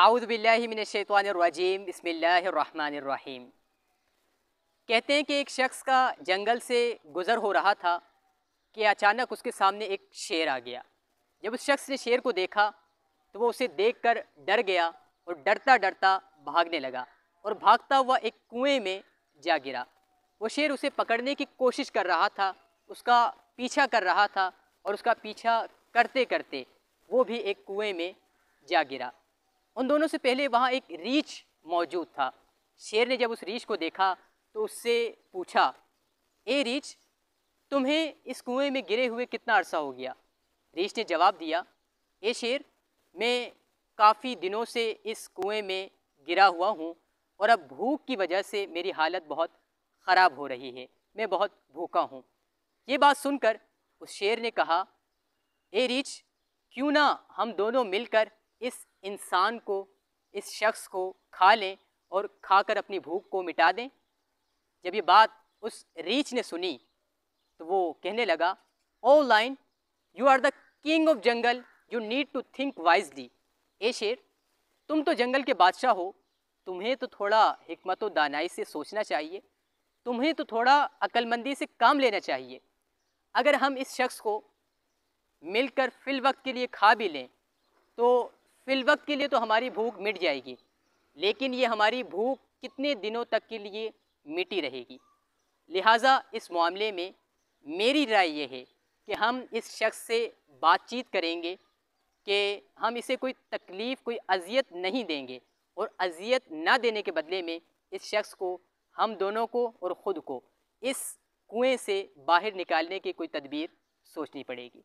आउद शैतवानज़ीम बसमिल्लाम कहते हैं कि एक शख्स का जंगल से गुज़र हो रहा था कि अचानक उसके सामने एक शेर आ गया जब उस शख्स ने शेर को देखा तो वो उसे देखकर डर गया और डरता डरता भागने लगा और भागता हुआ एक कुएं में जा गिरा वो शेर उसे पकड़ने की कोशिश कर रहा था उसका पीछा कर रहा था और उसका पीछा करते करते वो भी एक कुएँ में जा गिरा उन दोनों से पहले वहाँ एक रीछ मौजूद था शेर ने जब उस रीछ को देखा तो उससे पूछा ए रीछ तुम्हें इस कुएं में गिरे हुए कितना अरसा हो गया रीछ ने जवाब दिया ए शेर मैं काफ़ी दिनों से इस कुएं में गिरा हुआ हूँ और अब भूख की वजह से मेरी हालत बहुत ख़राब हो रही है मैं बहुत भूखा हूँ ये बात सुनकर उस शेर ने कहा ए रीछ क्यों ना हम दोनों मिलकर इस इंसान को इस शख्स को खा लें और खाकर अपनी भूख को मिटा दें जब ये बात उस रीच ने सुनी तो वो कहने लगा oh lion you are the king of jungle you need to think wisely ए शेर तुम तो जंगल के बादशाह हो तुम्हें तो थोड़ा हमत दानाई से सोचना चाहिए तुम्हें तो थोड़ा अक्लमंदी से काम लेना चाहिए अगर हम इस शख्स को मिलकर फिल वक्त के लिए खा भी लें तो फिलवक्त के लिए तो हमारी भूख मिट जाएगी लेकिन ये हमारी भूख कितने दिनों तक के लिए मिटी रहेगी लिहाजा इस मामले में मेरी राय यह है कि हम इस शख्स से बातचीत करेंगे कि हम इसे कोई तकलीफ़ कोई अजियत नहीं देंगे और अजियत ना देने के बदले में इस शख्स को हम दोनों को और ख़ुद को इस कुएं से बाहर निकालने की कोई तदबीर सोचनी पड़ेगी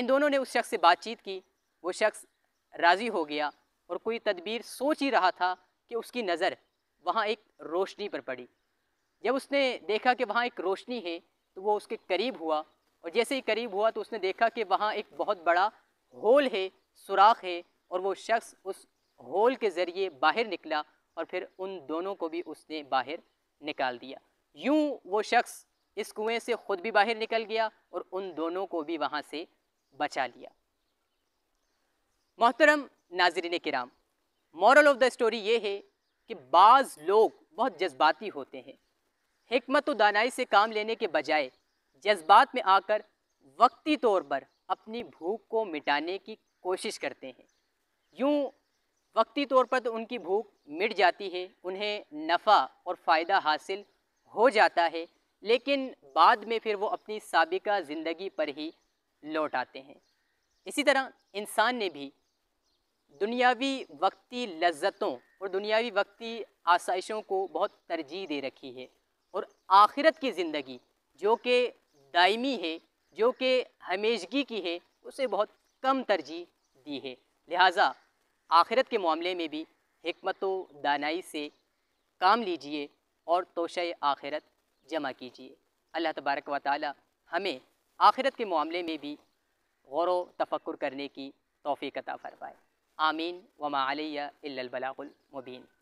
इन दोनों ने उस शख्स से बातचीत की वो शख्स राज़ी हो गया और कोई तदबीर सोच ही रहा था कि उसकी नज़र वहाँ एक रोशनी पर पड़ी जब उसने देखा कि वहाँ एक रोशनी है तो वो उसके करीब हुआ और जैसे ही करीब हुआ तो उसने देखा कि वहाँ एक बहुत बड़ा होल है सुराख है और वो शख्स उस होल के ज़रिए बाहर निकला और फिर उन दोनों को भी उसने बाहर निकाल दिया यूँ वो शख्स इस कुएँ से ख़ुद भी बाहर निकल गया और उन दोनों को भी वहाँ से बचा लिया मोहतरम नाजरीन कराम मॉरल ऑफ द स्टोरी ये है कि बाज़ लोग बहुत जज्बाती होते हैं हमत दानाई से काम लेने के बजाय जज्बात में आकर वक्ती तौर पर अपनी भूख को मिटाने की कोशिश करते हैं यूँ वक्ती तौर पर तो उनकी भूख मिट जाती है उन्हें नफ़ा और फ़ायदा हासिल हो जाता है लेकिन बाद में फिर वो अपनी सबका ज़िंदगी पर ही लौट आते हैं इसी तरह इंसान ने भी दुनियावी वक्ती लज्जतों और दुनियावी वक्ती आसाइशों को बहुत तरजीह दे रखी है और आखिरत की ज़िंदगी जो कि दायमी है जो कि हमेशगी की है उसे बहुत कम तरजीह दी है लिहाजा आखिरत के मामले में भी हमत दानाई से काम लीजिए और तोशे आखिरत जमा कीजिए अल्लाह तबारक व ताली हमें आखिरत के मामले में भी गौर तफक् करने की तोफ़ी कता फरमाए آمين وما علي إلا البلاغ المبين